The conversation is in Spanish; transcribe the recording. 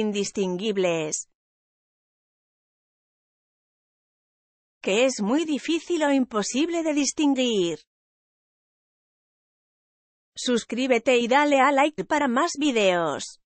indistinguibles. Que es muy difícil o imposible de distinguir. Suscríbete y dale a like para más videos.